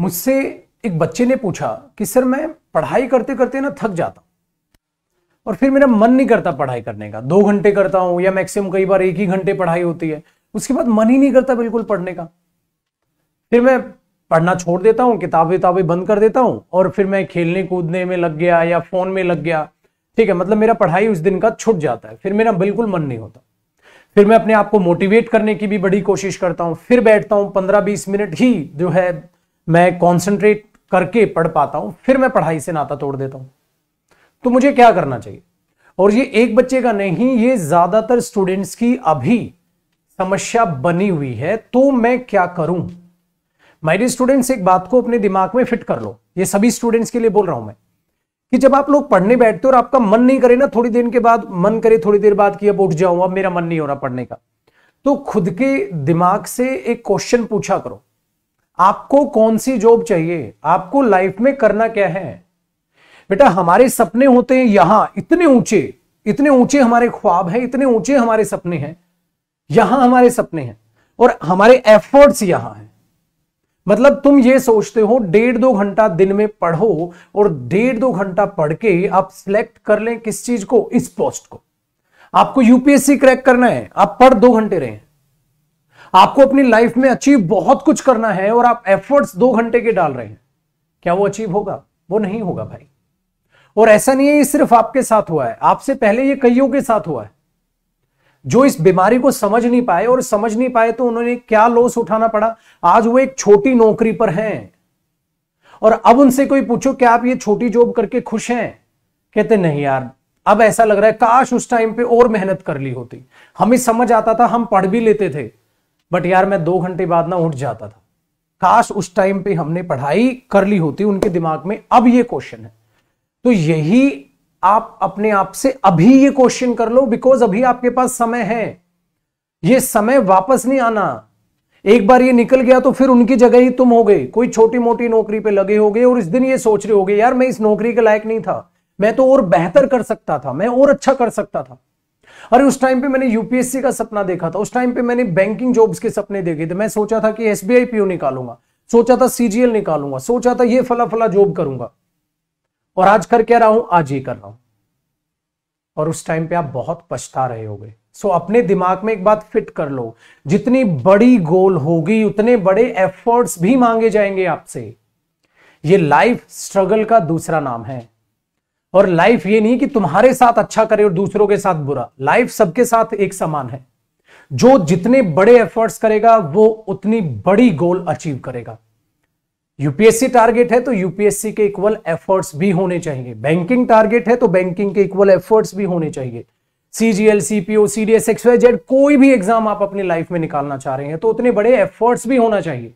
मुझसे एक बच्चे ने पूछा कि सर मैं पढ़ाई करते करते ना थक जाता हूँ और फिर मेरा मन नहीं करता पढ़ाई करने का दो घंटे करता हूँ या मैक्सिमम कई बार एक ही घंटे पढ़ाई होती है उसके बाद मन ही नहीं करता बिल्कुल पढ़ने का फिर मैं पढ़ना छोड़ देता हूँ किताबें किताबें बंद कर देता हूँ और फिर मैं खेलने कूदने में लग गया या फोन में लग गया ठीक है मतलब मेरा पढ़ाई उस दिन का छुट जाता है फिर मेरा बिल्कुल मन नहीं होता फिर मैं अपने आप को मोटिवेट करने की भी बड़ी कोशिश करता हूँ फिर बैठता हूँ पंद्रह बीस मिनट ही जो है मैं कॉन्सेंट्रेट करके पढ़ पाता हूं फिर मैं पढ़ाई से नाता तोड़ देता हूं तो मुझे क्या करना चाहिए और ये एक बच्चे का नहीं ये ज्यादातर स्टूडेंट्स की अभी समस्या बनी हुई है तो मैं क्या करूं मेरे स्टूडेंट्स एक बात को अपने दिमाग में फिट कर लो ये सभी स्टूडेंट्स के लिए बोल रहा हूं मैं कि जब आप लोग पढ़ने बैठते हो और आपका मन नहीं करे ना थोड़ी देर के बाद मन करे थोड़ी देर बाद कि अब उठ जाऊं अब मेरा मन नहीं हो रहा पढ़ने का तो खुद के दिमाग से एक क्वेश्चन पूछा करो आपको कौन सी जॉब चाहिए आपको लाइफ में करना क्या है बेटा हमारे सपने होते हैं यहां इतने ऊंचे इतने ऊंचे हमारे ख्वाब हैं इतने ऊंचे हमारे सपने हैं यहां हमारे सपने हैं और हमारे एफर्ट्स यहां हैं मतलब तुम ये सोचते हो डेढ़ दो घंटा दिन में पढ़ो और डेढ़ दो घंटा पढ़ के आप सिलेक्ट कर लें किस चीज को इस पोस्ट को आपको यूपीएससी क्रैक करना है आप पढ़ दो घंटे रहे हैं आपको अपनी लाइफ में अचीव बहुत कुछ करना है और आप एफर्ट्स दो घंटे के डाल रहे हैं क्या वो अचीव होगा वो नहीं होगा भाई और ऐसा नहीं है ये सिर्फ आपके साथ हुआ है आपसे पहले ये कईयों के साथ हुआ है जो इस बीमारी को समझ नहीं पाए और समझ नहीं पाए तो उन्होंने क्या लॉस उठाना पड़ा आज वो एक छोटी नौकरी पर हैं और अब उनसे कोई पूछो क्या आप ये छोटी जॉब करके खुश हैं कहते नहीं यार अब ऐसा लग रहा है काश उस टाइम पे और मेहनत कर ली होती हमें समझ आता था हम पढ़ भी लेते थे बट यार मैं दो घंटे बाद ना उठ जाता था काश उस टाइम पे हमने पढ़ाई कर ली होती उनके दिमाग में अब ये क्वेश्चन है तो यही आप अपने आप से अभी ये क्वेश्चन कर लो बिकॉज अभी आपके पास समय है ये समय वापस नहीं आना एक बार ये निकल गया तो फिर उनकी जगह ही तुम हो गए कोई छोटी मोटी नौकरी पे लगे हो गए और इस दिन ये सोच रहे हो गए यार मैं इस नौकरी के लायक नहीं था मैं तो और बेहतर कर सकता था मैं और अच्छा कर सकता था अरे उस टाइम पे मैंने यूपीएससी का सपना देखा था उस टाइम पे मैंने बैंकिंग जॉब्स के सपने देखे थे मैं सोचा था कि एसबीआई पीओ निकालूंगा सोचा था सीजीएल निकालूंगा सोचा था ये फला फला जॉब करूंगा और आज कर क्या रहा हूं आज ये कर रहा हूं और उस टाइम पे आप बहुत पछता रहे होगे सो अपने दिमाग में एक बात फिट कर लो जितनी बड़ी गोल होगी उतने बड़े एफर्ट्स भी मांगे जाएंगे आपसे ये लाइफ स्ट्रगल का दूसरा नाम है और लाइफ ये नहीं कि तुम्हारे साथ अच्छा करे और दूसरों के साथ बुरा लाइफ सबके साथ एक समान है जो जितने बड़े एफर्ट्स करेगा वो उतनी बड़ी गोल अचीव करेगा यूपीएससी टारगेट है तो यूपीएससी के इक्वल एफर्ट्स भी होने चाहिए बैंकिंग टारगेट है तो बैंकिंग के इक्वल एफर्ट्स भी होने चाहिए CGL CPO CDS X Y Z कोई भी एग्जाम आप अपनी लाइफ में निकालना चाह रहे हैं तो उतने बड़े एफर्ट्स भी होना चाहिए